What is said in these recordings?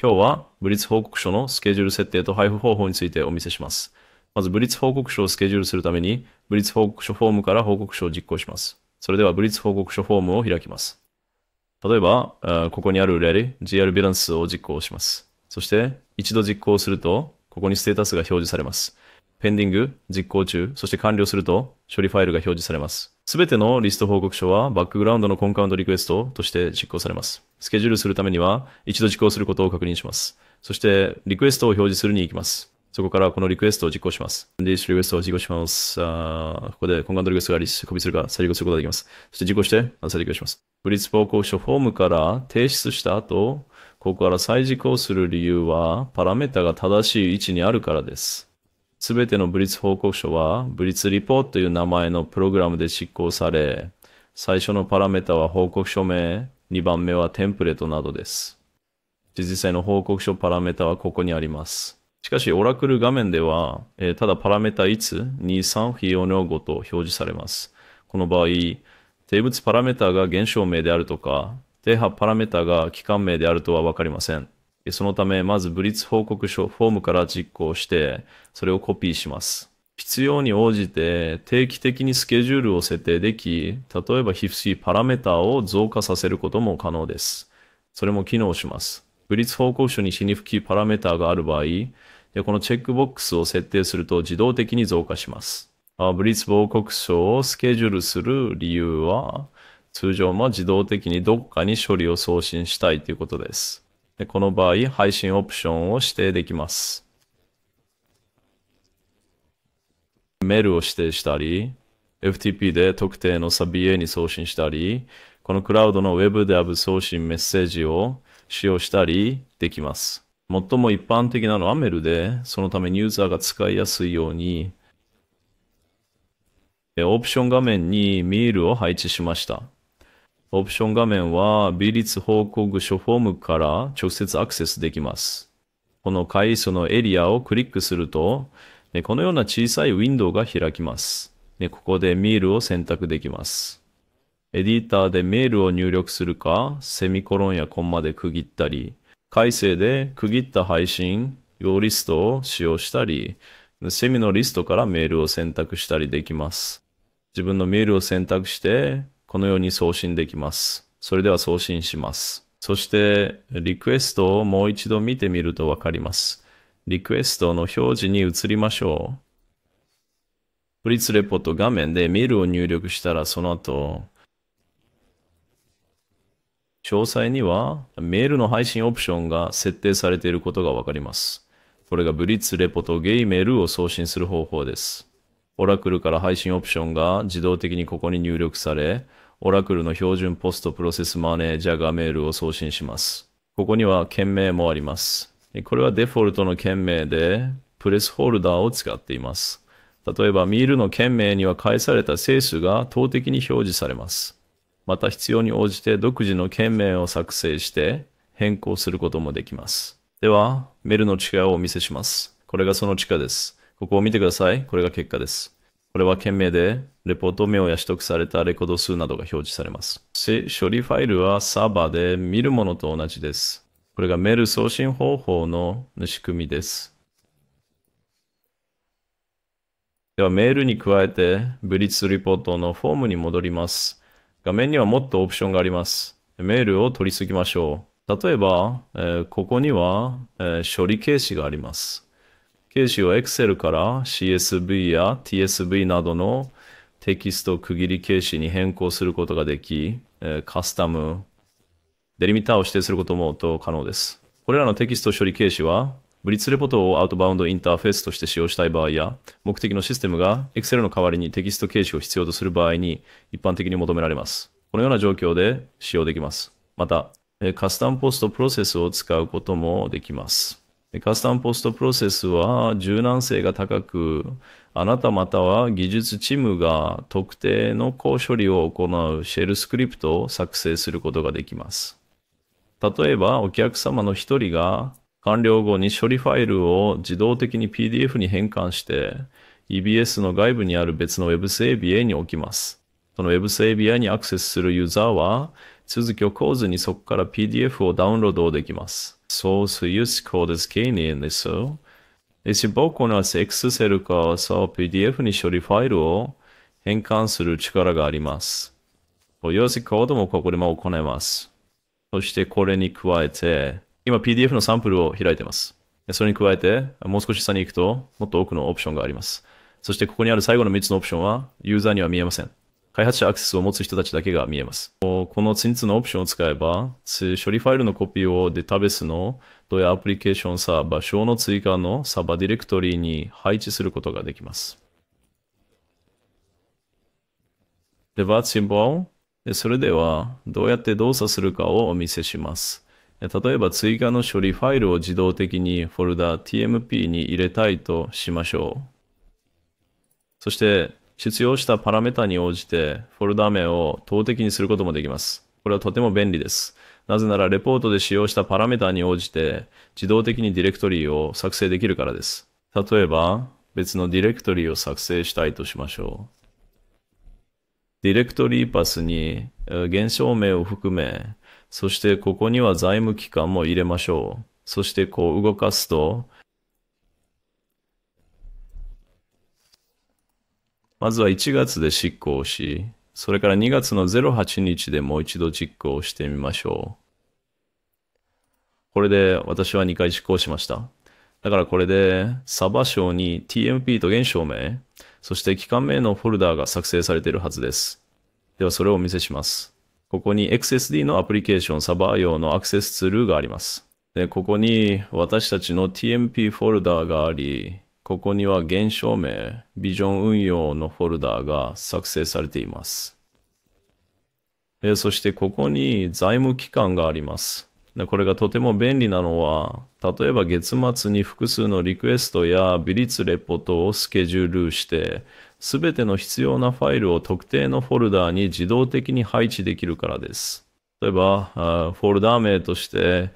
今日は、ブリッツ報告書のスケジュール設定と配布方法についてお見せします。まず、ブリッツ報告書をスケジュールするために、ブリッツ報告書フォームから報告書を実行します。それでは、ブリッツ報告書フォームを開きます。例えば、ここにある r e GR ビランスを実行します。そして、一度実行すると、ここにステータスが表示されます。ペンディング、実行中、そして完了すると処理ファイルが表示されます。すべてのリスト報告書はバックグラウンドのコンカウントリクエストとして実行されます。スケジュールするためには一度実行することを確認します。そしてリクエストを表示するに行きます。そこからこのリクエストを実行します。リスリクエストを実行します。あここでコンカウントリクエストがリスコピーするか再実行することができます。そして実行して、再実行します。ブリッツ報告書フォームから提出した後、ここから再実行する理由は、パラメータが正しい位置にあるからです。すべてのブリッツ報告書は、ブリッツリポートという名前のプログラムで執行され、最初のパラメータは報告書名、2番目はテンプレートなどです。実際の報告書パラメータはここにあります。しかし、オラクル画面では、えー、ただパラメータいつ、2、3、非用量語と表示されます。この場合、定物パラメータが現象名であるとか、定波パラメータが期間名であるとはわかりません。そのため、まずブリッツ報告書フォームから実行して、それをコピーします。必要に応じて定期的にスケジュールを設定でき、例えば HIFC パラメータを増加させることも可能です。それも機能します。ブリッツ報告書に死に吹きパラメータがある場合、で、このチェックボックスを設定すると自動的に増加します。あブリッツ報告書をスケジュールする理由は、通常は自動的にどこかに処理を送信したいということです。で、この場合、配信オプションを指定できます。メールを指定したり、FTP で特定のサビ a に送信したり、このクラウドの Web であぶ送信メッセージを使用したりできます。最も一般的なのはメルで、そのためユーザーが使いやすいように、オプション画面にミールを配置しました。オプション画面は微率報告書フォームから直接アクセスできます。この階数のエリアをクリックすると、このような小さいウィンドウが開きます。ここでミールを選択できます。エディーターでメールを入力するか、セミコロンやコンマで区切ったり、改正で区切った配信、用リストを使用したり、セミのリストからメールを選択したりできます。自分のメールを選択して、このように送信できます。それでは送信します。そして、リクエストをもう一度見てみるとわかります。リクエストの表示に移りましょう。プリッツレポと画面でメールを入力したらその後、詳細にはメールの配信オプションが設定されていることがわかります。これがブリッツレポとゲイメールを送信する方法です。オラクルから配信オプションが自動的にここに入力され、オラクルの標準ポストプロセスマネージャーがメールを送信します。ここには件名もあります。これはデフォルトの件名で、プレスホルダーを使っています。例えば、ミールの件名には返された整数が等的に表示されます。また必要に応じて独自の件名を作成して変更することもできます。では、メールの違いをお見せします。これがその地下です。ここを見てください。これが結果です。これは件名で、レポート名や取得されたレコード数などが表示されます。処理ファイルはサーバーで見るものと同じです。これがメール送信方法の仕組みです。では、メールに加えて、ブリッツリポートのフォームに戻ります。画面にはもっとオプションがあります。メールを取りすぎましょう。例えば、えー、ここには、えー、処理形式があります。形式を Excel から CSV や TSV などのテキスト区切り形式に変更することができ、カスタム、デリミターを指定することも可能です。これらのテキスト処理形式は、ブリッツレポートをアウトバウンドインターフェースとして使用したい場合や、目的のシステムが Excel の代わりにテキスト形式を必要とする場合に一般的に求められます。このような状況で使用できます。また、カスタムポストプロセスを使うこともできます。でカスタムポストプロセスは柔軟性が高く、あなたまたは技術チームが特定の高処理を行うシェルスクリプトを作成することができます。例えば、お客様の一人が完了後に処理ファイルを自動的に PDF に変換して、EBS の外部にある別の WebSABA に置きます。その WebSABA にアクセスするユーザーは、続きを構図にそこから PDF をダウンロードできます。source use is code i n するですけにんですよ。一方この Excel かさ PDF に処理ファイルを変換する力があります。要するコードもここでも行います。そしてこれに加えて、今 PDF のサンプルを開いています。それに加えて、もう少し下に行くと、もっと多くのオプションがあります。そしてここにある最後の3つのオプションは、ユーザーには見えません。開発者アクセスを持つ人たちだけが見えます。このツインツのオプションを使えば、処理ファイルのコピーをデータベースのどやアプリケーションサーバー上の追加のサーバーディレクトリに配置することができます。でバーンボをそれでは、どうやって動作するかをお見せします。例えば追加の処理ファイルを自動的にフォルダ TMP に入れたいとしましょう。そして出用したパラメータに応じてフォルダ名を投擲にすることもできます。これはとても便利です。なぜならレポートで使用したパラメータに応じて自動的にディレクトリーを作成できるからです。例えば別のディレクトリーを作成したいとしましょう。ディレクトリーパスに現象名を含め、そしてここには財務機関も入れましょう。そしてこう動かすと、まずは1月で執行し、それから2月の08日でもう一度実行してみましょう。これで私は2回実行しました。だからこれで、サバ章に TMP と現証明、そして期間名のフォルダーが作成されているはずです。ではそれをお見せします。ここに XSD のアプリケーションサバー用のアクセスツールがあります。で、ここに私たちの TMP フォルダーがあり、ここには現象名、ビジョン運用のフォルダーが作成されています。えそしてここに財務機関があります。これがとても便利なのは、例えば月末に複数のリクエストや微ツレポートをスケジュールして、すべての必要なファイルを特定のフォルダーに自動的に配置できるからです。例えば、フォルダー名として、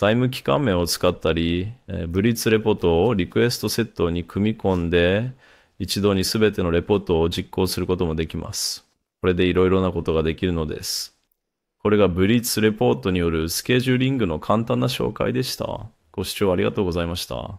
財務機関名を使ったり、えブリッツレポートをリクエストセットに組み込んで、一度に全てのレポートを実行することもできます。これでいろいろなことができるのです。これがブリッツレポートによるスケジューリングの簡単な紹介でした。ご視聴ありがとうございました。